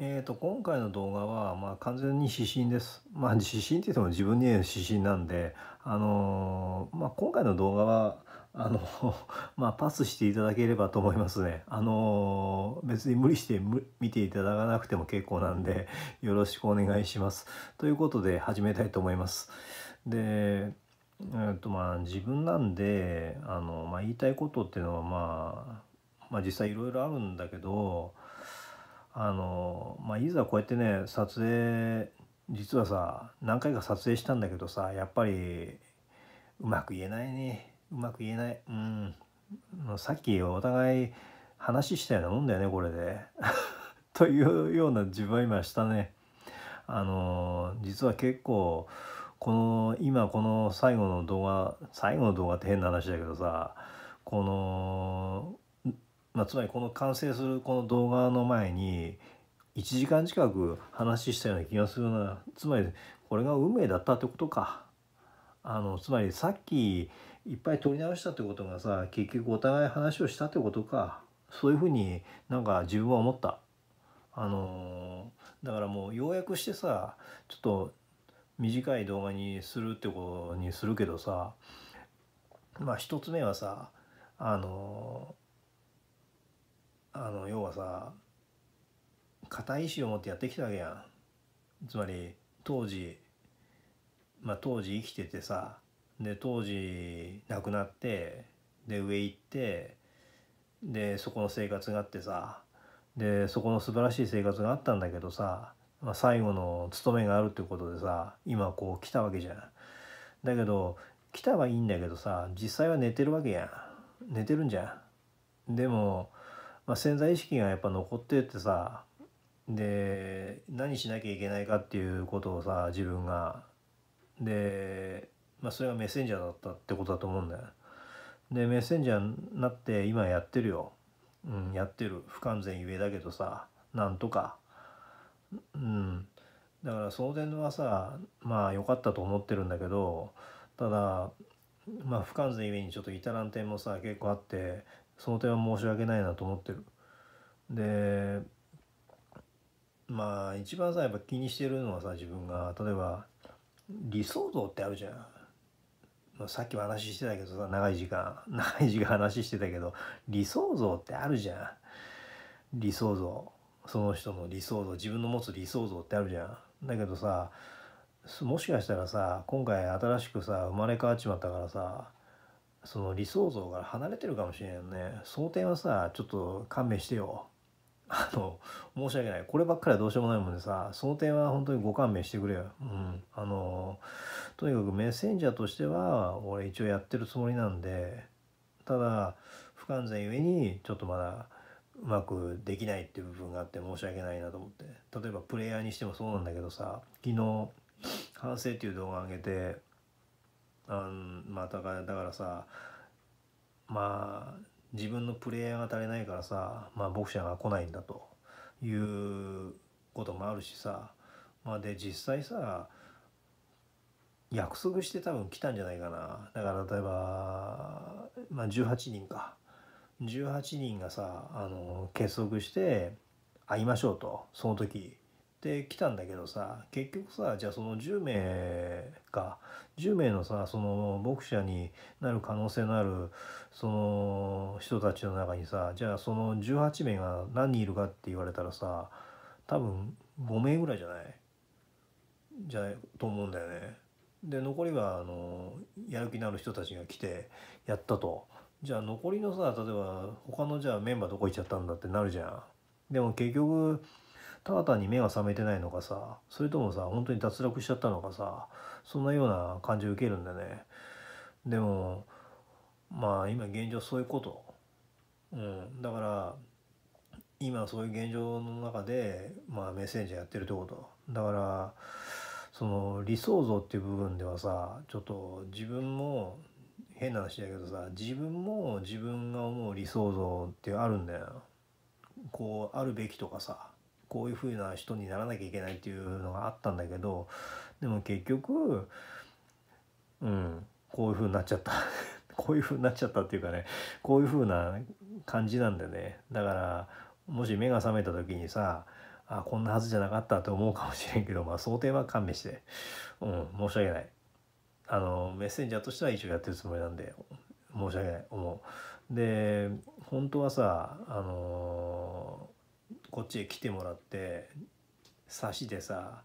えーと、今回の動画は、まあ、完全に指針です。まあ、指針って言っても自分に指針なんで、あのー、まあ、今回の動画はあの まあ、パスしていただければと思いますね。あのー、別に無理して見ていただかなくても結構なんでよろしくお願いします。ということで始めたいと思います。でえーとまあ、自分なんであの、まあ、言いたいことっていうのは、まあ、まあ実際いろいろあるんだけどあの、まあ、いざこうやってね撮影実はさ何回か撮影したんだけどさやっぱりうまく言えないねうまく言えないうんさっきお互い話したようなもんだよねこれで というような自分は今したねあの実は結構この今この最後の動画最後の動画って変な話だけどさこのまあ、つまりこの完成するこの動画の前に1時間近く話したような気がするなつまりこれが運命だったってことかあのつまりさっきいっぱい撮り直したってことがさ結局お互い話をしたってことかそういうふうになんか自分は思ったあのだからもう要約してさちょっと短い動画にするってことにするけどさまあ一つ目はさあのーあの要はさ固い意志を持ってやってきたわけやん。つまり当時まあ当時生きててさで当時亡くなってで上行ってでそこの生活があってさでそこの素晴らしい生活があったんだけどさ、まあ、最後の勤めがあるってことでさ今こう来たわけじゃん。だけど来たはいいんだけどさ実際は寝てるわけやん寝てるんじゃん。でもまあ、潜在意識がやっぱ残ってってさで何しなきゃいけないかっていうことをさ自分がで、まあ、それがメッセンジャーだったってことだと思うんだよ。でメッセンジャーになって今やってるよ、うん、やってる不完全ゆえだけどさなんとか、うん、だからその点はさまあ良かったと思ってるんだけどただまあ不完全ゆえにちょっと至らん点もさ結構あってその点は申し訳ないなと思ってる。でまあ一番さやっぱ気にしてるのはさ自分が例えば理想像ってあるじゃん。さっきも話してたけどさ長い時間 長い時間話してたけど理想像ってあるじゃん理想像その人の理想像自分の持つ理想像ってあるじゃんだけどさもしかしたらさ今回新しくさ生まれ変わっちまったからさその理想像から離れてるかもしれんねその点はさちょっと勘弁してよあの申し訳ないこればっかりはどうしようもないもんでさその点は本当にご勘弁してくれようんあのとにかくメッセンジャーとしては俺一応やってるつもりなんでただ不完全ゆえにちょっとまだうまくできないっていう部分があって申し訳ないなと思って例えばプレイヤーにしてもそうなんだけどさ昨日反省っていう動画上げてうんまあだからだからさまあ自分のプレイヤーが足りないからさまあボクシャーが来ないんだということもあるしさまあで実際さ約束して多分来たんじゃないかなだから例えばまあ18人か18人がさあの結束して会いましょうとその時ってきたんだけどさ結局さじゃあその10名か10名のさその牧者になる可能性のあるその人たちの中にさじゃあその18名が何人いるかって言われたらさ多分5名ぐらいじゃないじゃないと思うんだよね。で残りがあのやる気のある人たちが来てやったと。じゃあ残りのさ例えば他のじゃあメンバーどこ行っちゃったんだってなるじゃん。でも結局ただ単に目が覚めてないのかさそれともさ本当に脱落しちゃったのかさそんなような感じを受けるんだねでもまあ今現状そういうことうんだから今そういう現状の中で、まあ、メッセンジャーやってるってことだからその理想像っていう部分ではさちょっと自分も変な話だけどさ自分も自分が思う理想像ってあるんだよこうあるべきとかさこういう風な人にならなきゃいけないっていうのがあったんだけどでも結局うんこういう風になっちゃった こういう風になっちゃったっていうかねこういう風な感じなんでねだからもし目が覚めた時にさあこんなはずじゃなかったと思うかもしれんけど、まあ、想定は勘弁して、うん、申し訳ないあのメッセンジャーとしては一応やってるつもりなんで申し訳ない思う。で本当はさあのこっちへ来てもらって差しでさ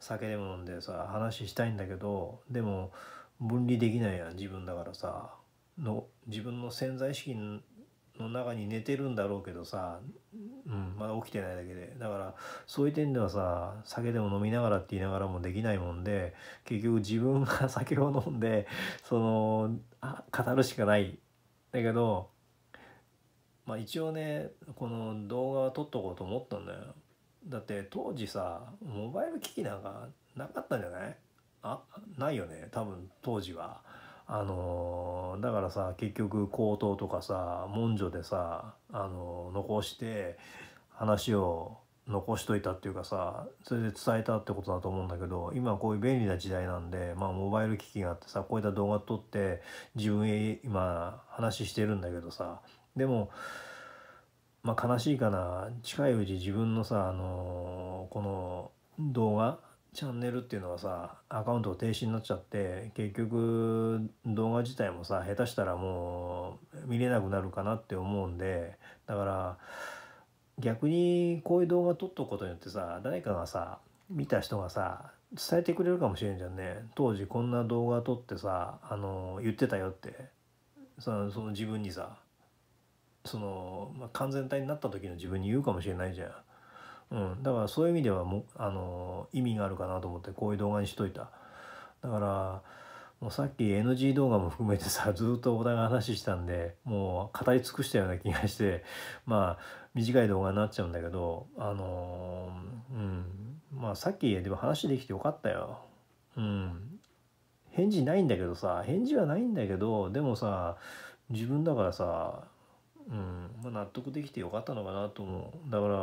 酒でも飲んでさ話したいんだけどでも分離できないやん自分だからさの自分の潜在意識の中に寝てるんだろうけどさ、うん、まだ起きてないだけでだからそういう点ではさ酒でも飲みながらって言いながらもできないもんで結局自分が酒を飲んでそのあ語るしかないだけどまあ一応ねこの動画は撮っとこうと思ったんだよだって当時さモバイル機器なんかなかったんじゃないあないよね多分当時はあのー、だからさ結局口頭とかさ文書でさ、あのー、残して話を残しといたっていうかさそれで伝えたってことだと思うんだけど今こういう便利な時代なんでまあモバイル機器があってさこういった動画撮って自分へ今話してるんだけどさでもまあ悲しいかな近いうち自分のさあのこの動画チャンネルっていうのはさアカウント停止になっちゃって結局動画自体もさ下手したらもう見れなくなるかなって思うんでだから逆にこういう動画撮っとくことによってさ誰かがさ見た人がさ伝えてくれるかもしれんじゃんね当時こんな動画撮ってさあの言ってたよってその自分にさその、まあ、完全体になった時の自分に言うかもしれないじゃん。うん、だからそういう意味ではもあの意味があるかなと思ってこういう動画にしといただからもうさっき NG 動画も含めてさ ずっとお互い話したんでもう語り尽くしたような気がしてまあ短い動画になっちゃうんだけどあのうんまあさっきでも話できてよかったよ。うん返事ないんだけどさ返事はないんだけどでもさ自分だからさうんまあ、納得できてよかったのかなと思うだから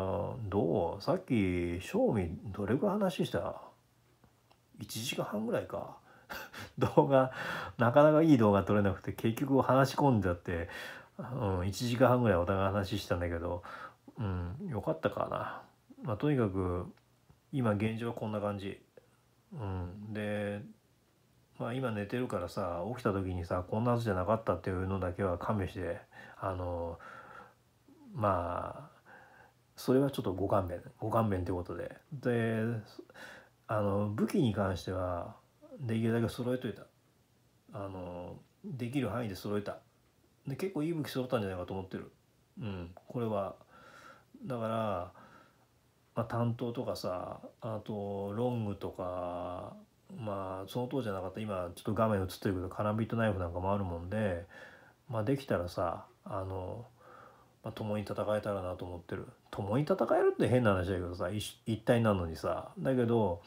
どうさっき正味どれぐらい話した1時間半ぐらいか 動画なかなかいい動画撮れなくて結局話し込んじゃって、うん、1時間半ぐらいお互い話したんだけど、うん、よかったかな、まあ、とにかく今現状はこんな感じ、うん、でまあ今寝てるからさ起きた時にさこんなはずじゃなかったっていうのだけは勘弁してあのまあそれはちょっとご勘弁ご勘弁ということでであの武器に関してはできるだけ揃えといたあのできる範囲で揃えたで結構いい武器揃ったんじゃないかと思ってるうんこれはだから、まあ、担当とかさあとロングとかまあその当時じゃなかった今ちょっと画面映ってるけどカラビットナイフなんかもあるもんでまあできたらさあの、まあ、共に戦えたらなと思ってる共に戦えるって変な話だけどさ一体なのにさだけど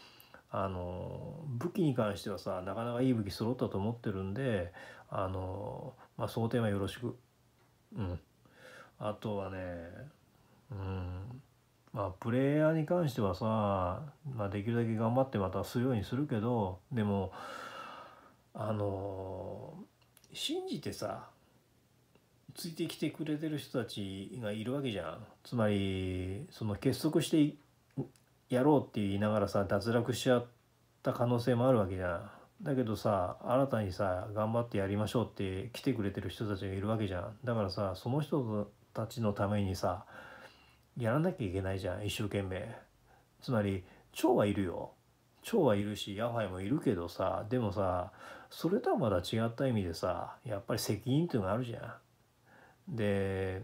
あの武器に関してはさなかなかいい武器揃ったと思ってるんであの、まあ、想定はよろしくうんあとはねうんまあプレイヤーに関してはさ、まあ、できるだけ頑張ってまたするようにするけどでもあの信じてさついてきてくれてる人たちがいるわけじゃんつまりその結束してやろうって言いながらさ脱落しちゃった可能性もあるわけじゃんだけどさ新たにさ頑張ってやりましょうって来てくれてる人たちがいるわけじゃんだからさその人たちのためにさやらなきゃいけないじゃん一生懸命つまり蝶はいるよ蝶はいるしヤァイもいるけどさでもさそれとはまだ違った意味でさやっぱり責任っていうのがあるじゃんで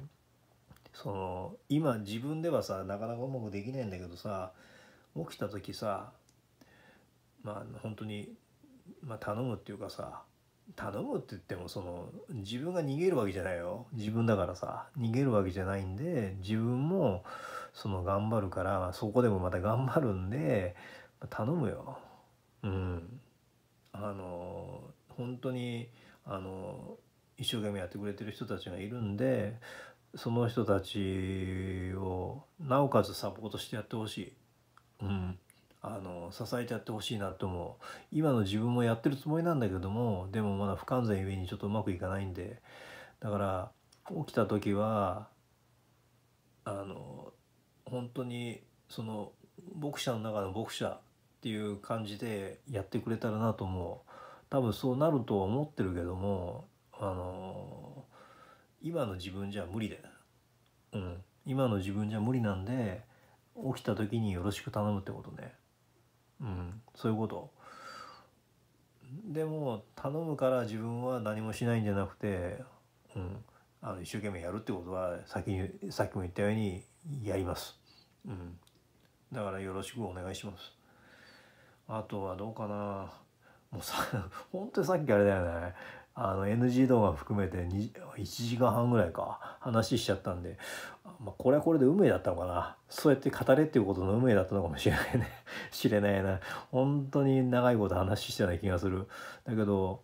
その今自分ではさなかなかうまくできないんだけどさ起きた時さまあ本当に、まあ、頼むっていうかさ頼むって言ってもその自分が逃げるわけじゃないよ自分だからさ逃げるわけじゃないんで自分もその頑張るからそこでもまた頑張るんで頼むようんあの本当にあの一生懸命やってくれてる人たちがいるんでその人たちをなおかつサポートしてやってほしい、うん、あの支えてやってほしいなと思う今の自分もやってるつもりなんだけどもでもまだ不完全ゆえにちょっとうまくいかないんでだから起きた時はあの本当にその牧者の中の牧者っていう感じでやってくれたらなと思う多分そうなるとは思ってるけどもあの今の自分じゃ無理だよ、うん、今の自分じゃ無理なんで起きた時によろしく頼むってことね、うん、そういうことでも頼むから自分は何もしないんじゃなくて、うん、あの一生懸命やるってことは先にさっきも言ったようにやります、うん、だからよろしくお願いしますあとはどうかなもうさ本当にさっきあれだよねあの NG 動画含めて1時間半ぐらいか話しちゃったんで、まあ、これはこれで運命だったのかなそうやって語れっていうことの運命だったのかもしれないね 知れないな本当に長いこと話してない気がするだけど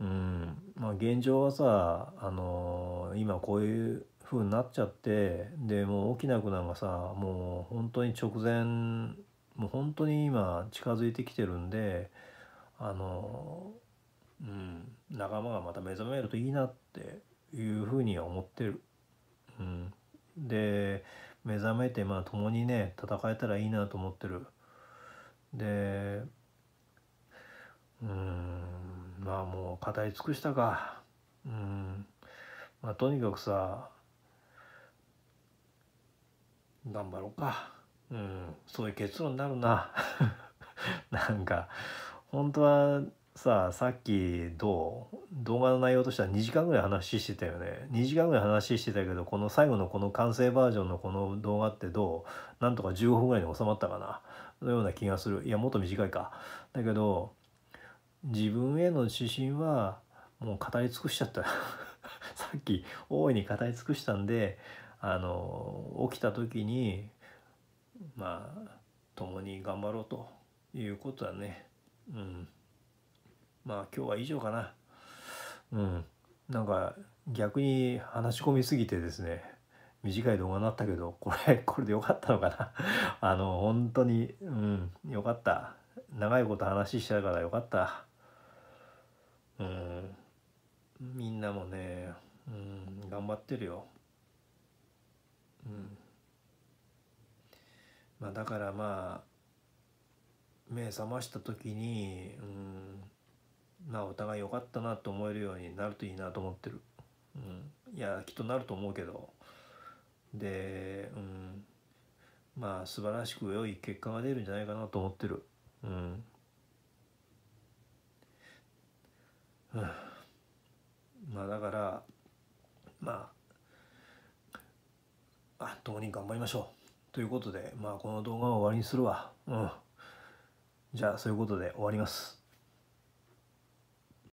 うんまあ現状はさあのー、今こういう風になっちゃってでもう大きな子なんかさもう本当に直前もう本当に今近づいてきてるんであのーうん、仲間がまた目覚めるといいなっていうふうには思ってる。うん、で目覚めてまあ共にね戦えたらいいなと思ってる。でうんまあもう語り尽くしたか。うんまあ、とにかくさ頑張ろうか。うん、そういう結論になるな。なんか本当はさあさっきどう動画の内容としては2時間ぐらい話してたよね2時間ぐらい話してたけどこの最後のこの完成バージョンのこの動画ってどうなんとか15分ぐらいに収まったかなのような気がするいやもっと短いかだけど自分への指針はもう語り尽くしちゃった さっき大いに語り尽くしたんであの起きた時にまあ共に頑張ろうということだねうん。まあ今日は以上かな。うん。なんか逆に話し込みすぎてですね、短い動画になったけど、これ、これでよかったのかな。あの、本当に、うん、よかった。長いこと話しゃたからよかった。うん。みんなもね、うん、頑張ってるよ。うん。まあだからまあ、目覚ました時に、うん、なお互い良かったなと思えるようになるといいなと思ってる、うん、いやきっとなると思うけどで、うん、まあ素晴らしく良い結果が出るんじゃないかなと思ってる、うん、うん、まあだからまあ共に頑張りましょうということでまあこの動画は終わりにするわうんじゃあそういうことで終わります